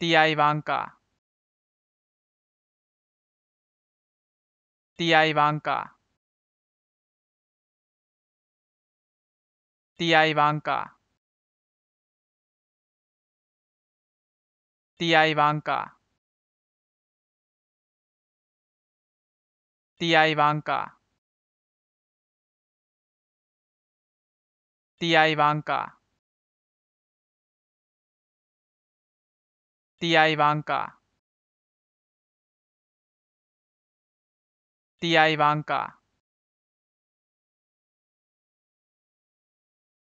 DI 版か。DI 版か。DI 版か。DI 版か。DI 版か。DI 版か。Tía Ivanka. Tía Ivanka.